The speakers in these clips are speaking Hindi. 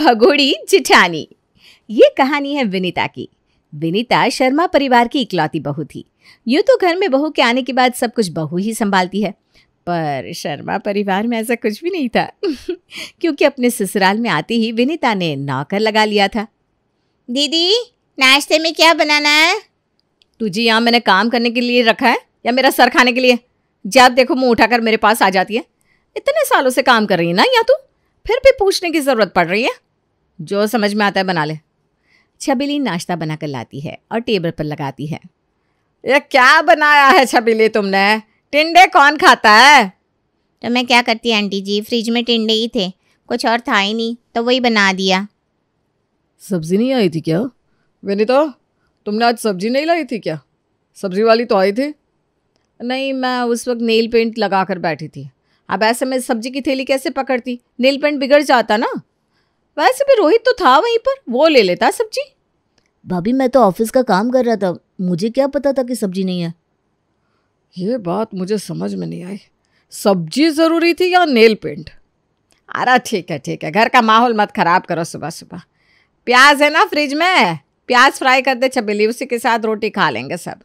भगोड़ी जिठानी ये कहानी है विनीता की विनीता शर्मा परिवार की इकलौती बहू थी यूँ तो घर में बहू के आने के बाद सब कुछ बहू ही संभालती है पर शर्मा परिवार में ऐसा कुछ भी नहीं था क्योंकि अपने ससुराल में आते ही विनीता ने नौकर लगा लिया था दीदी नाश्ते में क्या बनाना है तुझे यहाँ मैंने काम करने के लिए रखा है या मेरा सर खाने के लिए जब देखो मुँह उठाकर मेरे पास आ जाती है इतने सालों से काम कर रही है ना या तू फिर भी पूछने की ज़रूरत पड़ रही है जो समझ में आता है बना ले छबीली नाश्ता बना कर लाती है और टेबल पर लगाती है ये क्या बनाया है छबिली तुमने टिंडे कौन खाता है तो मैं क्या करती आंटी जी फ्रिज में टिंडे ही थे कुछ और था ही नहीं तो वही बना दिया सब्जी नहीं आई थी क्या विनीता तुमने आज सब्जी नहीं लाई थी क्या सब्जी वाली तो आई थी नहीं मैं उस वक्त नेल पेंट लगा कर बैठी थी अब ऐसे में सब्जी की थैली कैसे पकड़ती नेल पेंट बिगड़ जाता ना वैसे भी रोहित तो था वहीं पर वो ले लेता सब्जी भाभी मैं तो ऑफिस का काम कर रहा था मुझे क्या पता था कि सब्जी नहीं है ये बात मुझे समझ में नहीं आई सब्जी ज़रूरी थी या नेल पेंट अरे ठीक है ठीक है घर का माहौल मत ख़राब करो सुबह सुबह प्याज है ना फ्रिज में प्याज फ्राई कर दे छबेली उसी के साथ रोटी खा लेंगे सब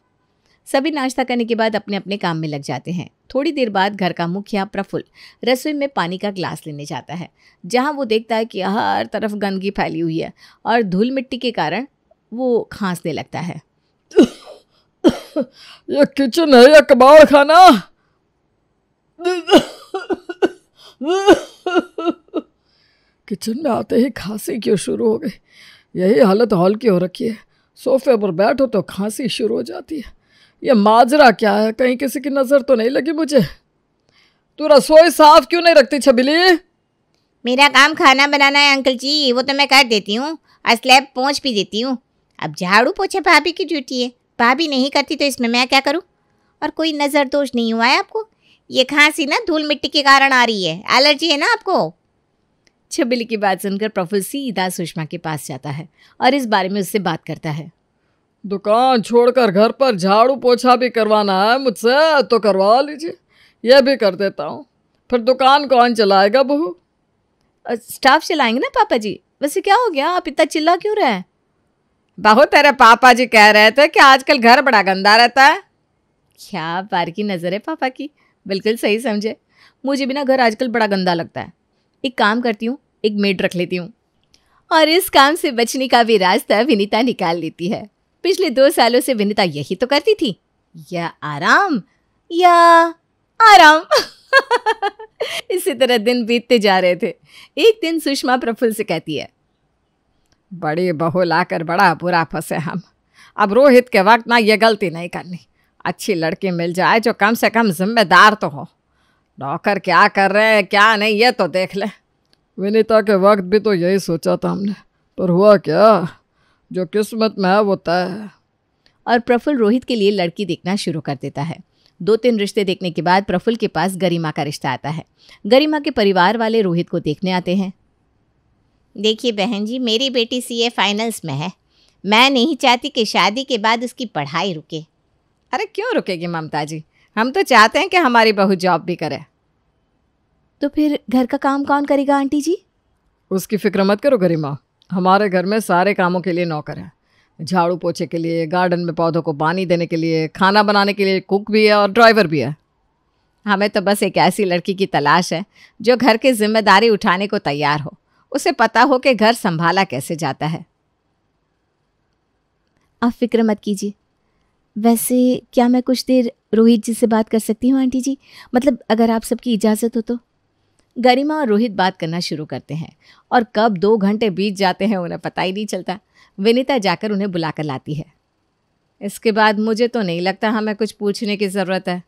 सभी नाश्ता करने के बाद अपने अपने काम में लग जाते हैं थोड़ी देर बाद घर का मुखिया प्रफुल्ल रसोई में पानी का ग्लास लेने जाता है जहाँ वो देखता है कि हर तरफ गंदगी फैली हुई है और धूल मिट्टी के कारण वो खांसने लगता है ये किचन है या कबाड़ खाना किचन में आते ही खांसी क्यों शुरू हो गई यही हालत हॉल की हो रखी है सोफे पर बैठो तो खांसी शुरू हो जाती है ये माजरा क्या है कहीं किसी की नज़र तो नहीं लगी मुझे तू रसोई साफ क्यों नहीं रखती छबिली मेरा काम खाना बनाना है अंकल जी वो तो मैं कर देती हूँ असलैब पहुँच भी देती हूँ अब झाड़ू पोछे भाभी की ड्यूटी है भाभी नहीं करती तो इसमें मैं क्या करूँ और कोई नज़र दोष नहीं हुआ है आपको ये खांसी ना धूल मिट्टी के कारण आ रही है एलर्जी है ना आपको छबिली की बात सुनकर प्रोफेसर सीधा सुषमा के पास जाता है और इस बारे में उससे बात करता है दुकान छोड़कर घर पर झाड़ू पोछा भी करवाना है मुझसे तो करवा लीजिए यह भी कर देता हूँ फिर दुकान कौन चलाएगा बहू स्टाफ चलाएंगे ना पापा जी वैसे क्या हो गया आप इतना चिल्ला क्यों रहे हैं बहू तेरे पापा जी कह रहे थे कि आजकल घर बड़ा गंदा रहता है क्या बार की नज़र है पापा की बिल्कुल सही समझे मुझे भी ना घर आजकल बड़ा गंदा लगता है एक काम करती हूँ एक मेड रख लेती हूँ और इस काम से बचने का भी रास्ता विनीता निकाल लेती है पिछले दो सालों से विनिता यही तो करती थी या आराम या आराम इसी तरह दिन बीतते जा रहे थे एक दिन सुषमा प्रफुल्ल से कहती है बड़ी बहू लाकर बड़ा बुरा फंसे हम अब रोहित के वक्त ना ये गलती नहीं करनी अच्छी लड़की मिल जाए जो कम से कम जिम्मेदार तो हो नौकर क्या कर रहे हैं क्या नहीं ये तो देख ले विनीता के वक्त भी तो यही सोचा था हमने पर हुआ क्या जो किस्मत में है वो तय है और प्रफुल्ल रोहित के लिए लड़की देखना शुरू कर देता है दो तीन रिश्ते देखने के बाद प्रफुल के पास गरिमा का रिश्ता आता है गरिमा के परिवार वाले रोहित को देखने आते हैं देखिए बहन जी मेरी बेटी ए फाइनल्स में है मैं नहीं चाहती कि शादी के बाद उसकी पढ़ाई रुके अरे क्यों रुकेगी ममता जी हम तो चाहते हैं कि हमारी बहू जॉब भी करे तो फिर घर का काम कौन करेगा आंटी जी उसकी फिक्र मत करो गरिमा हमारे घर में सारे कामों के लिए नौकर है झाड़ू पोछे के लिए गार्डन में पौधों को पानी देने के लिए खाना बनाने के लिए कुक भी है और ड्राइवर भी है हमें तो बस एक ऐसी लड़की की तलाश है जो घर की जिम्मेदारी उठाने को तैयार हो उसे पता हो कि घर संभाला कैसे जाता है आप फिक्र मत कीजिए वैसे क्या मैं कुछ देर रोहित जी से बात कर सकती हूँ आंटी जी मतलब अगर आप सबकी इजाज़त हो तो गरिमा और रोहित बात करना शुरू करते हैं और कब दो घंटे बीत जाते हैं उन्हें पता ही नहीं चलता विनीता जाकर उन्हें बुलाकर लाती है इसके बाद मुझे तो नहीं लगता हमें कुछ पूछने की ज़रूरत है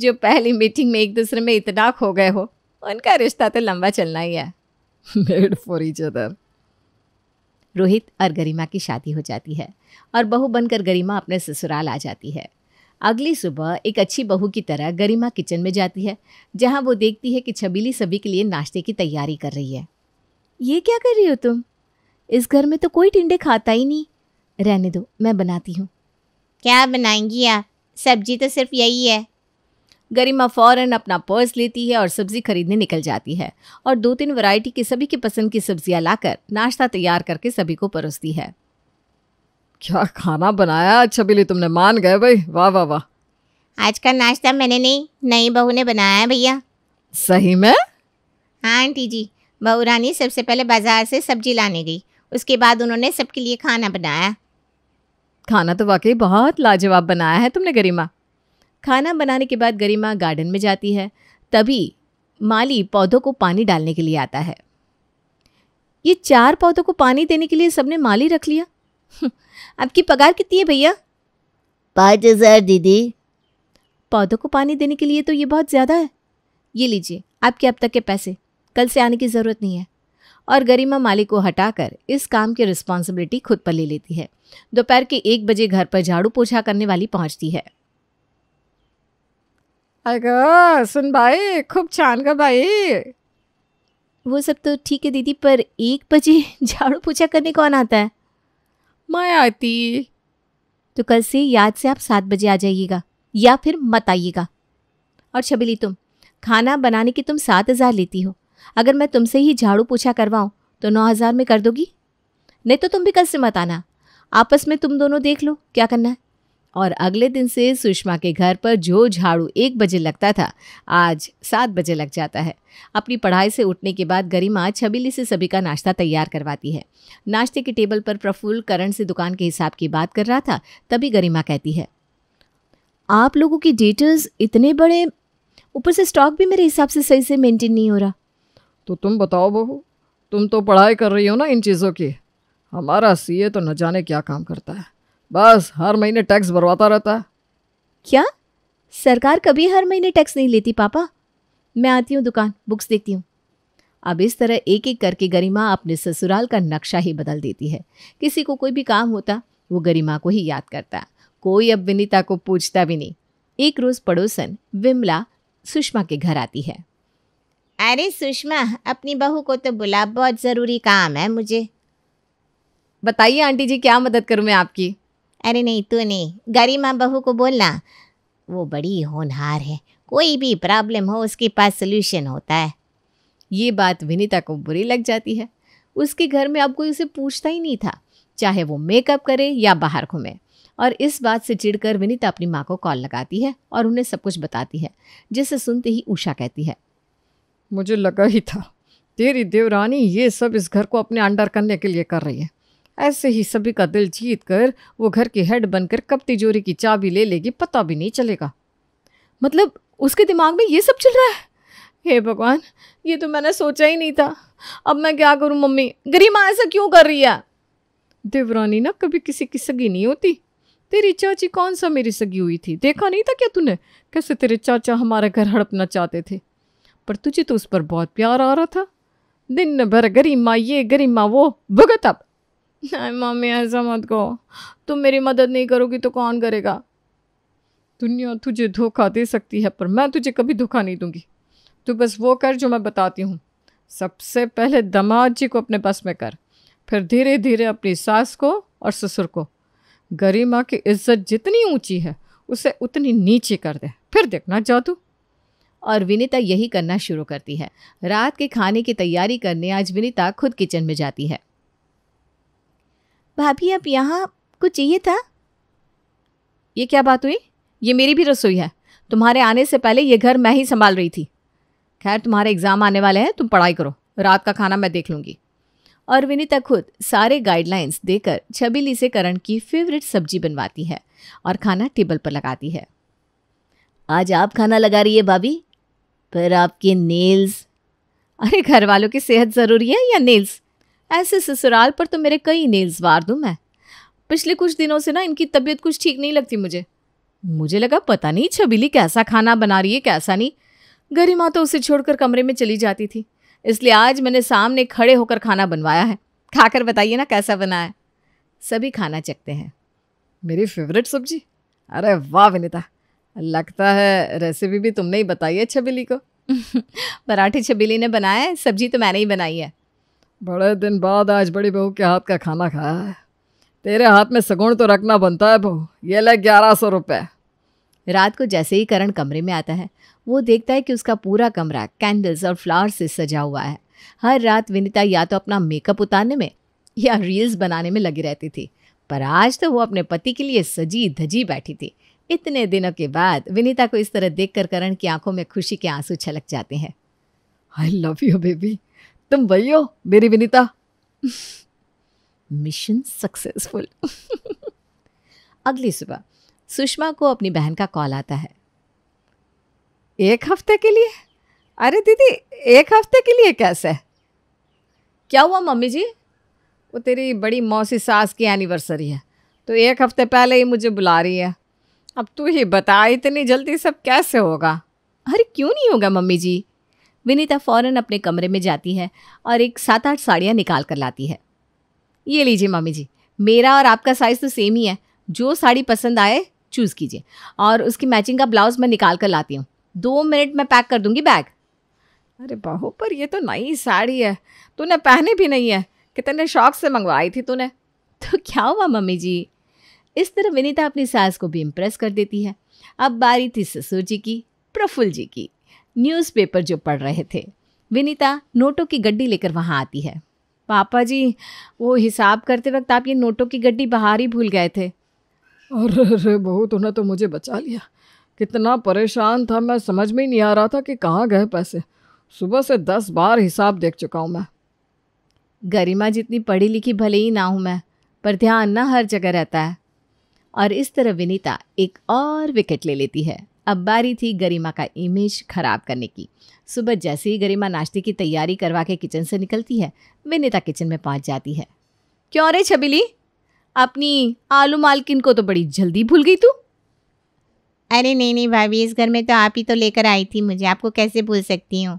जो पहली मीटिंग में एक दूसरे में इतना खो गए हो उनका रिश्ता तो लंबा चलना ही है made for each other Rohit और गरिमा की शादी हो जाती है और बहू बनकर गरिमा अपने ससुराल आ जाती है अगली सुबह एक अच्छी बहू की तरह गरिमा किचन में जाती है जहाँ वो देखती है कि छबीली सभी के लिए नाश्ते की तैयारी कर रही है ये क्या कर रही हो तुम इस घर में तो कोई टिंडे खाता ही नहीं रहने दो मैं बनाती हूँ क्या बनाएंगी आप सब्जी तो सिर्फ यही है गरिमा फ़ौरन अपना पर्स लेती है और सब्ज़ी खरीदने निकल जाती है और दो तीन वैरायटी की सभी की पसंद की सब्जियां लाकर नाश्ता तैयार करके सभी को परोसती है क्या खाना बनाया बिली तुमने मान गए भाई वाह वाह वाह आज का नाश्ता मैंने नहीं नई बहू ने बनाया है भैया सही में हाँ आंटी जी बहू रानी सबसे पहले बाजार से सब्जी लाने गई उसके बाद उन्होंने सबके लिए खाना बनाया खाना तो वाकई बहुत लाजवाब बनाया है तुमने गरिमा खाना बनाने के बाद गरिमा गार्डन में जाती है तभी माली पौधों को पानी डालने के लिए आता है ये चार पौधों को पानी देने के लिए सबने माली रख लिया आपकी पगार कितनी है भैया पाँच हज़ार दीदी पौधों को पानी देने के लिए तो ये बहुत ज़्यादा है ये लीजिए आपके अब तक के पैसे कल से आने की ज़रूरत नहीं है और गरिमा मालिक को हटाकर इस काम की रिस्पॉन्सिबिलिटी खुद पर ले लेती है दोपहर के एक बजे घर पर झाड़ू पोछा करने वाली पहुंचती है सुन भाई खूब छान का भाई वो सब तो ठीक है दीदी पर एक बजे झाड़ू पोछा करने कौन आता है मैं आती तो कल से याद से आप सात बजे आ जाइएगा या फिर मत आइएगा और छबिली तुम खाना बनाने की तुम सात हज़ार लेती हो अगर मैं तुमसे ही झाड़ू पूछा करवाऊँ तो नौ हज़ार में कर दोगी नहीं तो तुम भी कल से मत आना आपस में तुम दोनों देख लो क्या करना है और अगले दिन से सुषमा के घर पर जो झाड़ू एक बजे लगता था आज सात बजे लग जाता है अपनी पढ़ाई से उठने के बाद गरिमा छबीली से सभी का नाश्ता तैयार करवाती है नाश्ते के टेबल पर प्रफुल्ल करण से दुकान के हिसाब की बात कर रहा था तभी गरिमा कहती है आप लोगों की डेटर्स इतने बड़े ऊपर से स्टॉक भी मेरे हिसाब से सही से मेंटेन नहीं हो रहा तो तुम बताओ बहू तुम तो पढ़ाई कर रही हो ना इन चीज़ों की हमारा सीए तो न जाने क्या काम करता है बस हर महीने टैक्स भरवाता रहता है क्या सरकार कभी हर महीने टैक्स नहीं लेती पापा मैं आती हूँ दुकान बुक्स देखती हूँ अब इस तरह एक एक करके गरिमा अपने ससुराल का नक्शा ही बदल देती है किसी को कोई भी काम होता वो गरिमा को ही याद करता कोई अब विनीता को पूछता भी नहीं एक रोज़ पड़ोसन विमला सुषमा के घर आती है अरे सुषमा अपनी बहू को तो बुला बहुत ज़रूरी काम है मुझे बताइए आंटी जी क्या मदद करूँ मैं आपकी अरे नहीं तू नहीं गरिमा बहू को बोलना वो बड़ी होनहार है कोई भी प्रॉब्लम हो उसके पास सोल्यूशन होता है ये बात विनीता को बुरी लग जाती है उसके घर में अब कोई उसे पूछता ही नहीं था चाहे वो मेकअप करे या बाहर घूमे और इस बात से चिढ़कर विनीता अपनी माँ को कॉल लगाती है और उन्हें सब कुछ बताती है जिसे सुनते ही उषा कहती है मुझे लगा ही था तेरी देवरानी ये सब इस घर को अपने अंडर करने के लिए कर रही है ऐसे ही सभी का दिल जीत कर वो घर की हेड बनकर कब तिजोरी की चाबी ले लेगी पता भी नहीं चलेगा मतलब उसके दिमाग में ये सब चल रहा है हे भगवान ये तो मैंने सोचा ही नहीं था अब मैं क्या करूँ मम्मी गरिमा ऐसा क्यों कर रही है देवरानी ना कभी किसी की सगी नहीं होती तेरी चाची कौन सा मेरी सगी हुई थी देखा नहीं था क्या तूने कैसे तेरे चाचा हमारा घर हड़पना चाहते थे पर तुझे तो उस पर बहुत प्यार आ रहा था दिन भर गरिमा ये गरिमा वो भुगत अब नहीं मम्मी ऐसा मत कहो तुम मेरी मदद नहीं करोगी तो कौन करेगा दुनिया तुझे धोखा दे सकती है पर मैं तुझे कभी धोखा नहीं दूंगी तू बस वो कर जो मैं बताती हूँ सबसे पहले दमाद जी को अपने बस में कर फिर धीरे धीरे अपनी सास को और ससुर को गरिमा की इज्जत जितनी ऊंची है उसे उतनी नीचे कर दे फिर देखना जादू और विनीता यही करना शुरू करती है रात के खाने की तैयारी करने आज विनीता खुद किचन में जाती है भाभी अब यहाँ कुछ चाहिए था ये क्या बात हुई ये मेरी भी रसोई है तुम्हारे आने से पहले ये घर मैं ही संभाल रही थी खैर तुम्हारे एग्ज़ाम आने वाले हैं तुम पढ़ाई करो रात का खाना मैं देख लूँगी और विनीता खुद सारे गाइडलाइंस देकर छबीली से करण की फेवरेट सब्जी बनवाती है और खाना टेबल पर लगाती है आज आप खाना लगा रही है भाभी पर आपके नेल्स अरे घर वालों की सेहत ज़रूरी है या नेल्स ऐसे ससुराल पर तो मेरे कई नेल्स वार दूँ मैं पिछले कुछ दिनों से ना इनकी तबीयत कुछ ठीक नहीं लगती मुझे मुझे लगा पता नहीं छबीली कैसा खाना बना रही है कैसा नहीं गरिमा तो उसे छोड़कर कमरे में चली जाती थी इसलिए आज मैंने सामने खड़े होकर खाना बनवाया है खाकर बताइए ना कैसा बना है सभी खाना चखते हैं मेरी फेवरेट सब्जी अरे वाह विनीता लगता है रेसिपी भी तुमने ही बताई है छबीली को पराठे छबीली ने बनाया है सब्जी तो मैंने ही बनाई है बड़े दिन बाद आज बड़ी बहू के हाथ का खाना खाया है तेरे हाथ में सगुण तो रखना बनता है बहू ये ले ग्यारह सौ रुपये रात को जैसे ही करण कमरे में आता है वो देखता है कि उसका पूरा कमरा कैंडल्स और फ्लावर्स से सजा हुआ है हर रात विनीता या तो अपना मेकअप उतारने में या रील्स बनाने में लगी रहती थी पर आज तो वो अपने पति के लिए सजी धजी बैठी थी इतने दिनों के बाद विनीता को इस तरह देखकर करण की आंखों में खुशी के आंसू छलक जाते हैं आई लव यू बेबी तुम वही हो मेरी विनीता मिशन सक्सेसफुल अगली सुबह सुषमा को अपनी बहन का कॉल आता है एक हफ्ते के लिए अरे दीदी एक हफ्ते के लिए कैसे क्या हुआ मम्मी जी वो तेरी बड़ी मौसी सास की एनिवर्सरी है तो एक हफ्ते पहले ही मुझे बुला रही है अब तू ही बता इतनी जल्दी सब कैसे होगा अरे क्यों नहीं होगा मम्मी जी विनीता फ़ौरन अपने कमरे में जाती है और एक सात आठ साड़ियाँ निकाल कर लाती है ये लीजिए मामी जी मेरा और आपका साइज़ तो सेम ही है जो साड़ी पसंद आए चूज़ कीजिए और उसकी मैचिंग का ब्लाउज़ मैं निकाल कर लाती हूँ दो मिनट में पैक कर दूँगी बैग अरे बहू पर ये तो नई साड़ी है तूने पहने भी नहीं है कितने शौक से मंगवाई थी तूने तो क्या हुआ मम्मी जी इस तरह विनीता अपनी सास को भी इम्प्रेस कर देती है अब बारी थी ससुर जी की प्रफुल्ल जी की न्यूज़पेपर जो पढ़ रहे थे विनीता नोटों की गड्डी लेकर वहाँ आती है पापा जी वो हिसाब करते वक्त आप ये नोटों की गड्डी बाहर ही भूल गए थे अरे अरे बहू तूने तो मुझे बचा लिया कितना परेशान था मैं समझ में ही नहीं आ रहा था कि कहाँ गए पैसे सुबह से दस बार हिसाब देख चुका हूँ मैं गरिमा जितनी पढ़ी लिखी भले ही ना हूँ मैं पर ध्यान ना हर जगह रहता है और इस तरह विनीता एक और विकेट ले लेती है अब बारी थी गरिमा का इमेज खराब करने की सुबह जैसे ही गरिमा नाश्ते की तैयारी करवा के किचन से निकलती है विनीता किचन में पहुंच जाती है क्यों रे छबिली अपनी आलू मालकिन को तो बड़ी जल्दी भूल गई तू अरे नहीं नहीं भाभी इस घर में तो आप ही तो लेकर आई थी मुझे आपको कैसे भूल सकती हूँ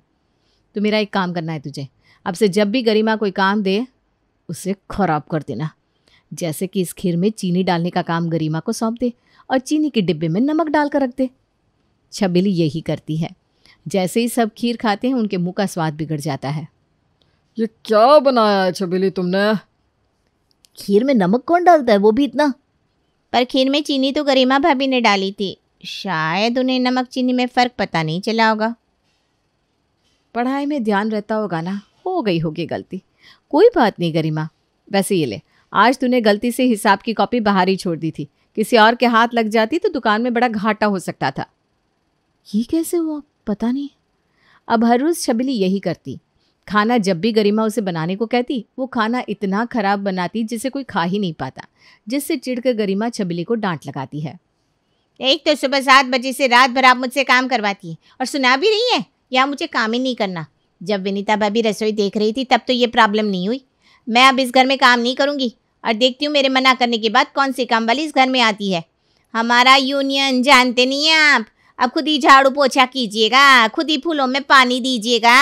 तो मेरा एक काम करना है तुझे अब से जब भी गरिमा कोई काम दे उसे खराब कर देना जैसे कि इस खीर में चीनी डालने का काम गरिमा को सौंप दे और चीनी के डिब्बे में नमक डालकर रख दे छबिली यही करती है जैसे ही सब खीर खाते हैं उनके मुंह का स्वाद बिगड़ जाता है ये क्या बनाया है छबिली तुमने खीर में नमक कौन डालता है वो भी इतना पर खीर में चीनी तो गरिमा भाभी ने डाली थी शायद उन्हें नमक चीनी में फ़र्क पता नहीं चला होगा पढ़ाई में ध्यान रहता होगा ना हो गई होगी गलती कोई बात नहीं गरिमा वैसे ये ले आज तूने गलती से हिसाब की कॉपी बाहर ही छोड़ दी थी किसी और के हाथ लग जाती तो दुकान में बड़ा घाटा हो सकता था ये कैसे हुआ पता नहीं अब हर रोज़ छबिली यही करती खाना जब भी गरिमा उसे बनाने को कहती वो खाना इतना ख़राब बनाती जिसे कोई खा ही नहीं पाता जिससे चिढ़कर गरिमा छबिली को डांट लगाती है एक तो सुबह सात बजे से रात भर आप मुझसे काम करवाती हैं और सुना भी रही है यहाँ मुझे काम ही नहीं करना जब विनीता भाभी रसोई देख रही थी तब तो ये प्रॉब्लम नहीं हुई मैं अब इस घर में काम नहीं करूँगी और देखती हूँ मेरे मना करने के बाद कौन सी काम वाली इस घर में आती है हमारा यूनियन जानते नहीं हैं आप अब खुद ही झाड़ू पोछा कीजिएगा खुद ही फूलों में पानी दीजिएगा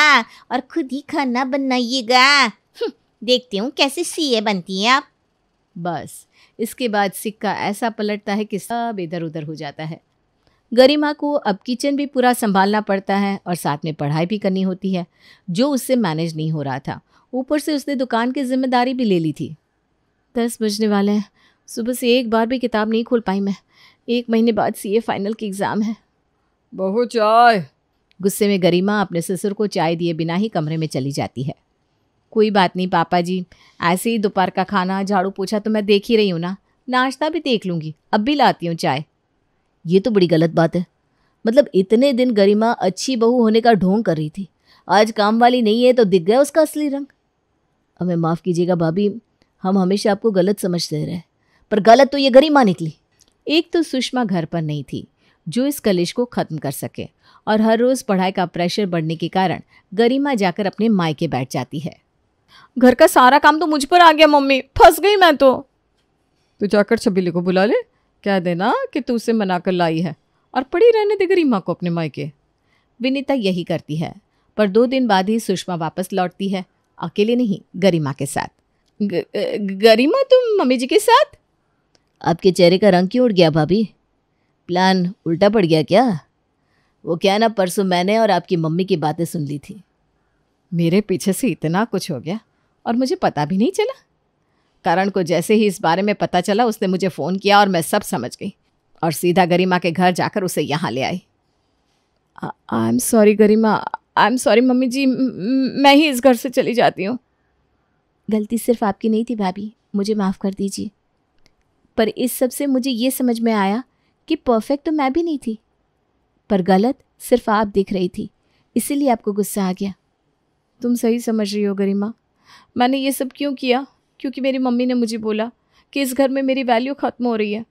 और खुद ही खाना बनाइएगा हम्म, देखती हूँ कैसे सीए बनती हैं आप बस इसके बाद सिक्का ऐसा पलटता है कि सब इधर उधर हो जाता है गरिमा को अब किचन भी पूरा संभालना पड़ता है और साथ में पढ़ाई भी करनी होती है जो उससे मैनेज नहीं हो रहा था ऊपर से उसने दुकान की जिम्मेदारी भी ले ली थी दस बजने वाले हैं सुबह से एक बार भी किताब नहीं खोल पाई मैं एक महीने बाद सीए फाइनल की एग्ज़ाम है बहू चाय गुस्से में गरिमा अपने ससुर को चाय दिए बिना ही कमरे में चली जाती है कोई बात नहीं पापा जी ऐसे ही दोपहर का खाना झाड़ू पोछा तो मैं देख ही रही हूँ ना नाश्ता भी देख लूँगी अब भी लाती हूँ चाय ये तो बड़ी गलत बात है मतलब इतने दिन गरिमा अच्छी बहू होने का ढोंग कर रही थी आज काम वाली नहीं है तो दिख गया उसका असली रंग हमें माफ़ कीजिएगा भाभी हम हमेशा आपको गलत समझते रहे पर गलत तो ये गरिमा निकली एक तो सुषमा घर पर नहीं थी जो इस कलेश को ख़त्म कर सके और हर रोज़ पढ़ाई का प्रेशर बढ़ने के कारण गरिमा जाकर अपने मायके बैठ जाती है घर का सारा काम तो मुझ पर आ गया मम्मी फंस गई मैं तो तू तो जाकर छबीले को बुला ले कह देना कि तू उसे मना कर लाई है और पड़ी रहने दे गरिमा को अपने मायके विनीता यही करती है पर दो दिन बाद ही सुषमा वापस लौटती है अकेले नहीं गरिमा के साथ ग, ग, गरिमा तुम मम्मी जी के साथ आपके चेहरे का रंग क्यों उड़ गया भाभी प्लान उल्टा पड़ गया क्या वो क्या ना परसों मैंने और आपकी मम्मी की बातें सुन ली थी मेरे पीछे से इतना कुछ हो गया और मुझे पता भी नहीं चला करण को जैसे ही इस बारे में पता चला उसने मुझे फ़ोन किया और मैं सब समझ गई और सीधा गरिमा के घर जाकर उसे यहाँ ले आई I am sorry Garima I am sorry mummy ji मैं ही इस घर से चली जाती हूँ गलती सिर्फ आपकी नहीं थी भाभी मुझे माफ़ कर दीजिए पर इस सब से मुझे ये समझ में आया कि परफेक्ट तो मैं भी नहीं थी पर गलत सिर्फ आप दिख रही थी इसीलिए आपको गुस्सा आ गया तुम सही समझ रही हो गरिमा मैंने ये सब क्यों किया क्योंकि मेरी मम्मी ने मुझे बोला कि इस घर में मेरी वैल्यू ख़त्म हो रही है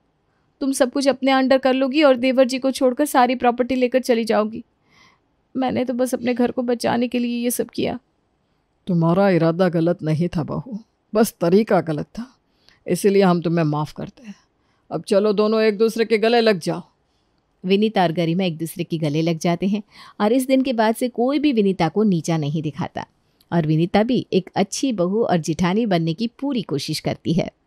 तुम सब कुछ अपने अंडर कर लोगी और देवर जी को छोड़कर सारी प्रॉपर्टी लेकर चली जाओगी मैंने तो बस अपने घर को बचाने के लिए ये सब किया तुम्हारा इरादा गलत नहीं था बहू बस तरीका गलत था इसीलिए हम तुम्हें माफ़ करते हैं अब चलो दोनों एक दूसरे के गले लग जाओ विनीता और गरिमा एक दूसरे के गले लग जाते हैं और इस दिन के बाद से कोई भी विनीता को नीचा नहीं दिखाता और विनीता भी एक अच्छी बहू और जिठानी बनने की पूरी कोशिश करती है